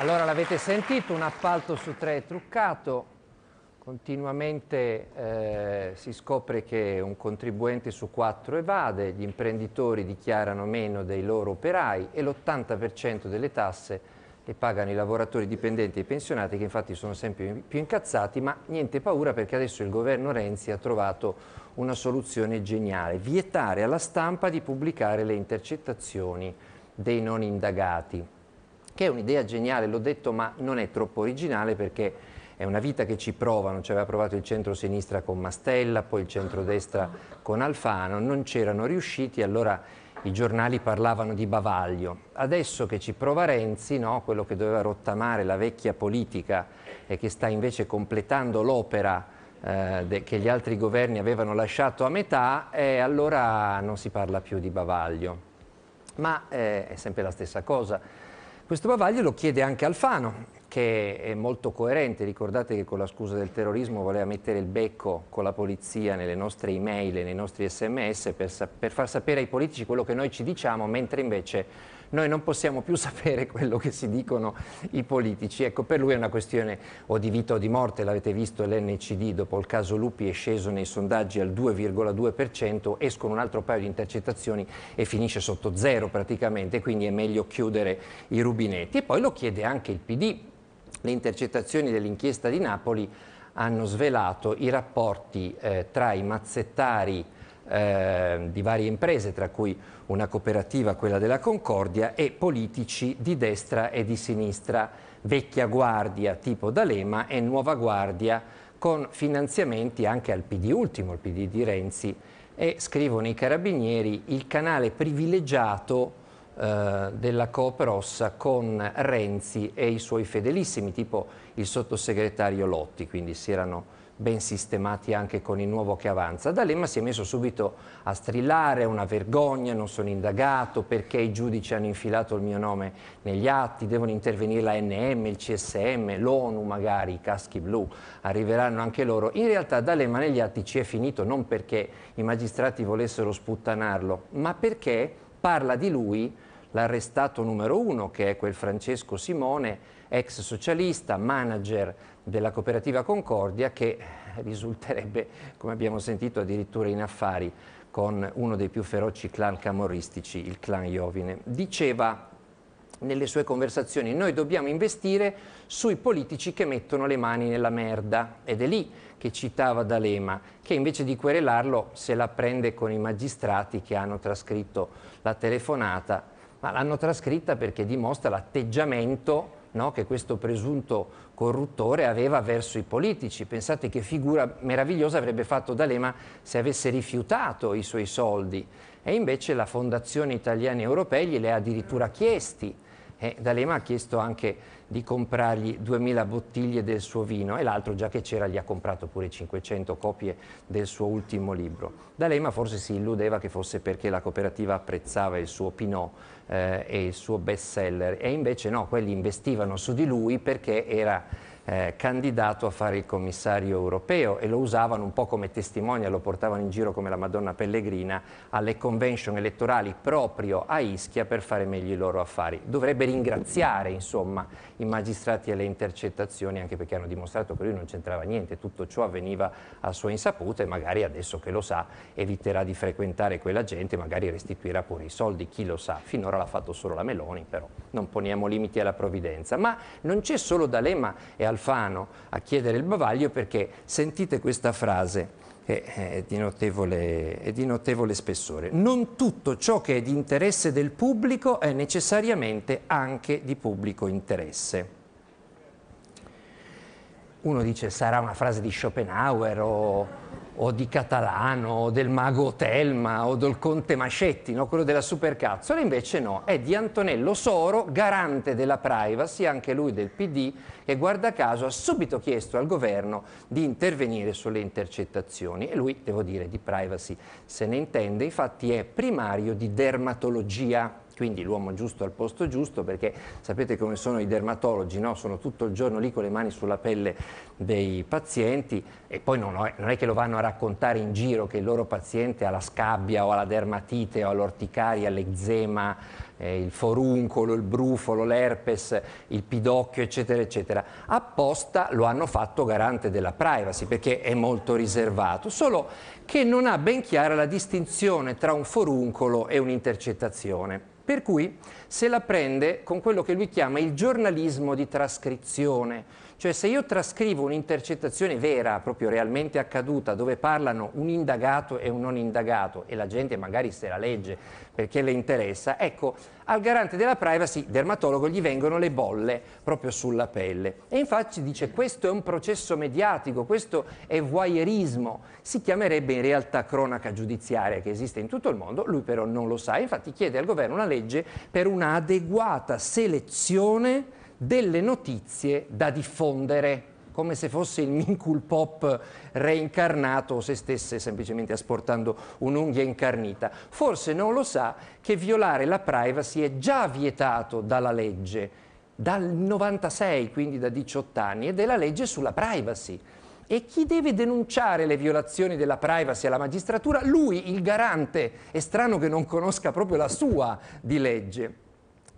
Allora l'avete sentito, un appalto su tre è truccato, continuamente eh, si scopre che un contribuente su quattro evade, gli imprenditori dichiarano meno dei loro operai e l'80% delle tasse le pagano i lavoratori dipendenti e i pensionati che infatti sono sempre più incazzati, ma niente paura perché adesso il governo Renzi ha trovato una soluzione geniale, vietare alla stampa di pubblicare le intercettazioni dei non indagati che è un'idea geniale, l'ho detto, ma non è troppo originale perché è una vita che ci provano, ci aveva provato il centro-sinistra con Mastella, poi il centro-destra con Alfano, non c'erano riusciti, allora i giornali parlavano di bavaglio. Adesso che ci prova Renzi, no, quello che doveva rottamare la vecchia politica e che sta invece completando l'opera eh, che gli altri governi avevano lasciato a metà, eh, allora non si parla più di bavaglio. Ma eh, è sempre la stessa cosa questo bavaglio lo chiede anche Alfano, che è molto coerente. Ricordate che con la scusa del terrorismo voleva mettere il becco con la polizia nelle nostre email e nei nostri sms per, per far sapere ai politici quello che noi ci diciamo, mentre invece noi non possiamo più sapere quello che si dicono i politici. Ecco, per lui è una questione o di vita o di morte, l'avete visto, l'NCD dopo il caso Lupi è sceso nei sondaggi al 2,2%, escono un altro paio di intercettazioni e finisce sotto zero praticamente, quindi è meglio chiudere i rubinetti. E poi lo chiede anche il PD, le intercettazioni dell'inchiesta di Napoli hanno svelato i rapporti eh, tra i mazzettari Ehm, di varie imprese, tra cui una cooperativa, quella della Concordia, e politici di destra e di sinistra, vecchia guardia tipo D'Alema e nuova guardia con finanziamenti anche al PD ultimo, il PD di Renzi, e scrivono i carabinieri il canale privilegiato eh, della Coop Rossa con Renzi e i suoi fedelissimi, tipo il sottosegretario Lotti, quindi si erano ben sistemati anche con il nuovo che avanza. D'Alema si è messo subito a strillare, è una vergogna, non sono indagato, perché i giudici hanno infilato il mio nome negli atti, devono intervenire la NM, il CSM, l'ONU magari, i caschi blu, arriveranno anche loro. In realtà D'Alema negli atti ci è finito non perché i magistrati volessero sputtanarlo, ma perché parla di lui l'arrestato numero uno, che è quel Francesco Simone, ex socialista, manager della cooperativa Concordia, che risulterebbe, come abbiamo sentito, addirittura in affari con uno dei più feroci clan camorristici, il clan Iovine. Diceva nelle sue conversazioni, noi dobbiamo investire sui politici che mettono le mani nella merda. Ed è lì che citava D'Alema, che invece di querelarlo se la prende con i magistrati che hanno trascritto la telefonata ma l'hanno trascritta perché dimostra l'atteggiamento no, che questo presunto corruttore aveva verso i politici. Pensate che figura meravigliosa avrebbe fatto D'Alema se avesse rifiutato i suoi soldi. E invece la Fondazione Italiani Europei glieli ha addirittura chiesti. E D'Alema ha chiesto anche di comprargli 2000 bottiglie del suo vino e l'altro già che c'era gli ha comprato pure 500 copie del suo ultimo libro. D'Alema forse si illudeva che fosse perché la cooperativa apprezzava il suo Pinot eh, e il suo best seller e invece no, quelli investivano su di lui perché era eh, candidato a fare il commissario europeo e lo usavano un po' come testimonia, lo portavano in giro come la Madonna Pellegrina alle convention elettorali proprio a Ischia per fare meglio i loro affari. Dovrebbe ringraziare insomma i magistrati e le intercettazioni, anche perché hanno dimostrato che lui non c'entrava niente, tutto ciò avveniva a sua insaputa e magari adesso che lo sa eviterà di frequentare quella gente, magari restituirà pure i soldi, chi lo sa, finora l'ha fatto solo la Meloni, però non poniamo limiti alla provvidenza. Ma non c'è solo D'Alema e Alfano a chiedere il bavaglio perché sentite questa frase è di, notevole, è di notevole spessore. Non tutto ciò che è di interesse del pubblico è necessariamente anche di pubblico interesse uno dice sarà una frase di Schopenhauer o o di Catalano o del mago Telma o del conte Mascetti, no? quello della supercazzola, invece no, è di Antonello Soro, garante della privacy, anche lui del PD, che guarda caso ha subito chiesto al governo di intervenire sulle intercettazioni e lui, devo dire, di privacy se ne intende, infatti è primario di dermatologia quindi l'uomo giusto al posto giusto, perché sapete come sono i dermatologi, no? sono tutto il giorno lì con le mani sulla pelle dei pazienti e poi non è, non è che lo vanno a raccontare in giro che il loro paziente ha la scabbia o ha la dermatite o ha l'orticaria, l'eczema eh, il foruncolo, il brufolo, l'herpes, il pidocchio, eccetera, eccetera. Apposta lo hanno fatto garante della privacy perché è molto riservato, solo che non ha ben chiara la distinzione tra un foruncolo e un'intercettazione. Per cui se la prende con quello che lui chiama il giornalismo di trascrizione, cioè se io trascrivo un'intercettazione vera, proprio realmente accaduta, dove parlano un indagato e un non indagato e la gente magari se la legge perché le interessa, ecco, al garante della privacy, dermatologo, gli vengono le bolle proprio sulla pelle. E infatti dice questo è un processo mediatico, questo è voyeurismo, si chiamerebbe in realtà cronaca giudiziaria che esiste in tutto il mondo, lui però non lo sa, infatti chiede al governo una legge per un'adeguata selezione delle notizie da diffondere come se fosse il Minkul Pop reincarnato o se stesse semplicemente asportando un'unghia incarnita. Forse non lo sa che violare la privacy è già vietato dalla legge, dal 96, quindi da 18 anni, ed è la legge sulla privacy. E chi deve denunciare le violazioni della privacy alla magistratura? Lui, il garante. È strano che non conosca proprio la sua di legge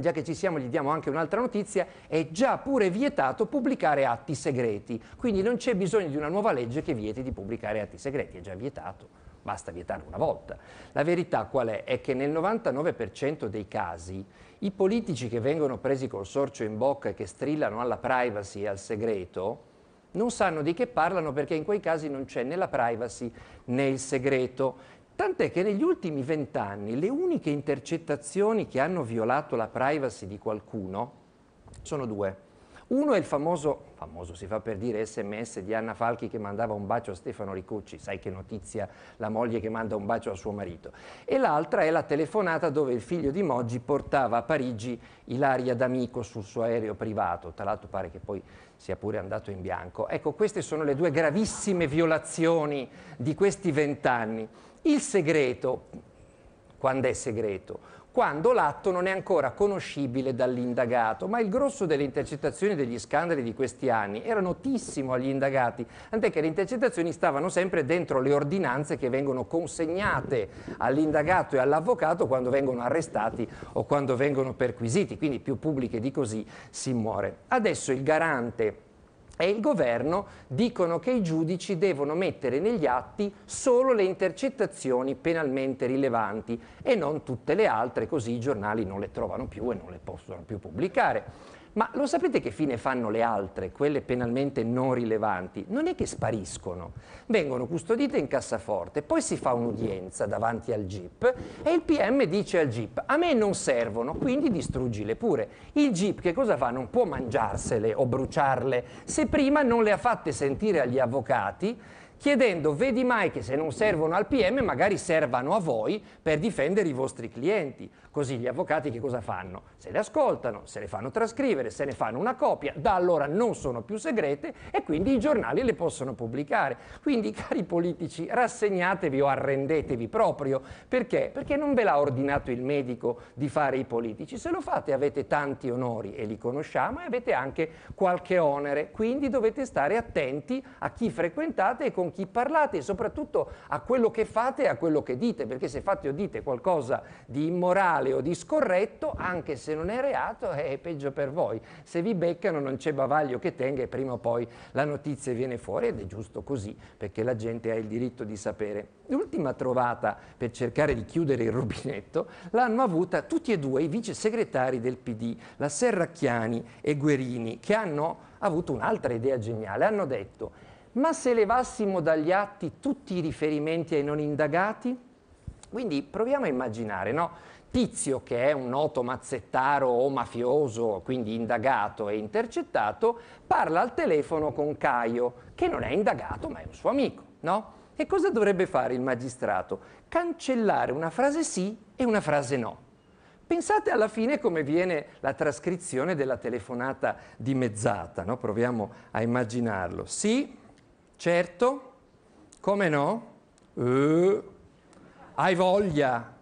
già che ci siamo gli diamo anche un'altra notizia, è già pure vietato pubblicare atti segreti, quindi non c'è bisogno di una nuova legge che vieti di pubblicare atti segreti, è già vietato basta vietarlo una volta. La verità qual è? È che nel 99% dei casi i politici che vengono presi col sorcio in bocca e che strillano alla privacy e al segreto non sanno di che parlano perché in quei casi non c'è né la privacy né il segreto. Tant'è che negli ultimi vent'anni le uniche intercettazioni che hanno violato la privacy di qualcuno sono due. Uno è il famoso, famoso si fa per dire, sms di Anna Falchi che mandava un bacio a Stefano Ricucci, sai che notizia la moglie che manda un bacio a suo marito. E l'altra è la telefonata dove il figlio di Moggi portava a Parigi Ilaria D'Amico sul suo aereo privato, tra l'altro pare che poi sia pure andato in bianco. Ecco, queste sono le due gravissime violazioni di questi vent'anni. Il segreto, quando è segreto? Quando l'atto non è ancora conoscibile dall'indagato, ma il grosso delle intercettazioni e degli scandali di questi anni era notissimo agli indagati, tant'è che le intercettazioni stavano sempre dentro le ordinanze che vengono consegnate all'indagato e all'avvocato quando vengono arrestati o quando vengono perquisiti, quindi più pubbliche di così si muore. Adesso il garante e il governo dicono che i giudici devono mettere negli atti solo le intercettazioni penalmente rilevanti e non tutte le altre, così i giornali non le trovano più e non le possono più pubblicare. Ma lo sapete che fine fanno le altre, quelle penalmente non rilevanti? Non è che spariscono, vengono custodite in cassaforte, poi si fa un'udienza davanti al GIP e il PM dice al GIP a me non servono, quindi distruggile pure. Il GIP che cosa fa? Non può mangiarsele o bruciarle se prima non le ha fatte sentire agli avvocati chiedendo, vedi mai che se non servono al PM magari servano a voi per difendere i vostri clienti. Così gli avvocati che cosa fanno? Se le ascoltano, se le fanno trascrivere, se ne fanno una copia, da allora non sono più segrete e quindi i giornali le possono pubblicare. Quindi cari politici, rassegnatevi o arrendetevi proprio. Perché? Perché non ve l'ha ordinato il medico di fare i politici. Se lo fate avete tanti onori e li conosciamo e avete anche qualche onere. Quindi dovete stare attenti a chi frequentate e con chi parlate e soprattutto a quello che fate e a quello che dite, perché se fate o dite qualcosa di immorale o di scorretto, anche se non è reato, è peggio per voi. Se vi beccano non c'è bavaglio che tenga e prima o poi la notizia viene fuori ed è giusto così, perché la gente ha il diritto di sapere. L'ultima trovata per cercare di chiudere il rubinetto l'hanno avuta tutti e due i vice segretari del PD, la Serracchiani e Guerini, che hanno avuto un'altra idea geniale. Hanno detto ma se levassimo dagli atti tutti i riferimenti ai non indagati? Quindi proviamo a immaginare, no? Tizio, che è un noto mazzettaro o mafioso, quindi indagato e intercettato, parla al telefono con Caio, che non è indagato ma è un suo amico, no? E cosa dovrebbe fare il magistrato? Cancellare una frase sì e una frase no. Pensate alla fine come viene la trascrizione della telefonata dimezzata, no? proviamo a immaginarlo. Sì, Certo, come no? Eh, hai voglia.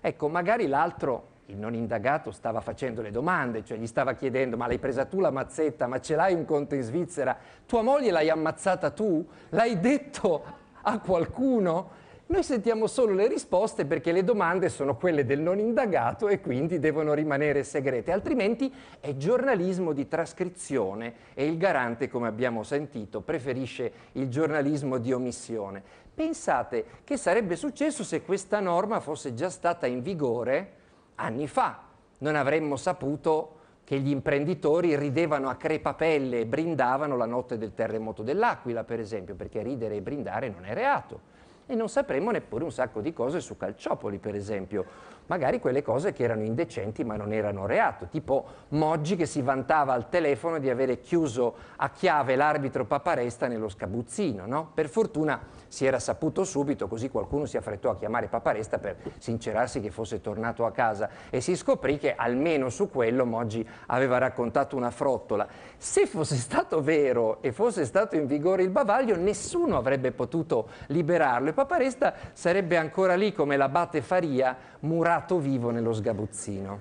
Ecco, magari l'altro, il non indagato, stava facendo le domande, cioè gli stava chiedendo, ma l'hai presa tu la mazzetta, ma ce l'hai un conto in Svizzera? Tua moglie l'hai ammazzata tu? L'hai detto a qualcuno? Noi sentiamo solo le risposte perché le domande sono quelle del non indagato e quindi devono rimanere segrete, altrimenti è giornalismo di trascrizione e il garante, come abbiamo sentito, preferisce il giornalismo di omissione. Pensate che sarebbe successo se questa norma fosse già stata in vigore anni fa. Non avremmo saputo che gli imprenditori ridevano a crepapelle e brindavano la notte del terremoto dell'Aquila, per esempio, perché ridere e brindare non è reato e non sapremo neppure un sacco di cose su Calciopoli, per esempio. Magari quelle cose che erano indecenti ma non erano reato, tipo Moggi che si vantava al telefono di avere chiuso a chiave l'arbitro Paparesta nello scabuzzino, no? Per fortuna si era saputo subito, così qualcuno si affrettò a chiamare Paparesta per sincerarsi che fosse tornato a casa e si scoprì che almeno su quello Moggi aveva raccontato una frottola. Se fosse stato vero e fosse stato in vigore il bavaglio, nessuno avrebbe potuto liberarlo Paparesta sarebbe ancora lì come l'abate Faria murato vivo nello sgabuzzino.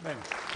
Bene.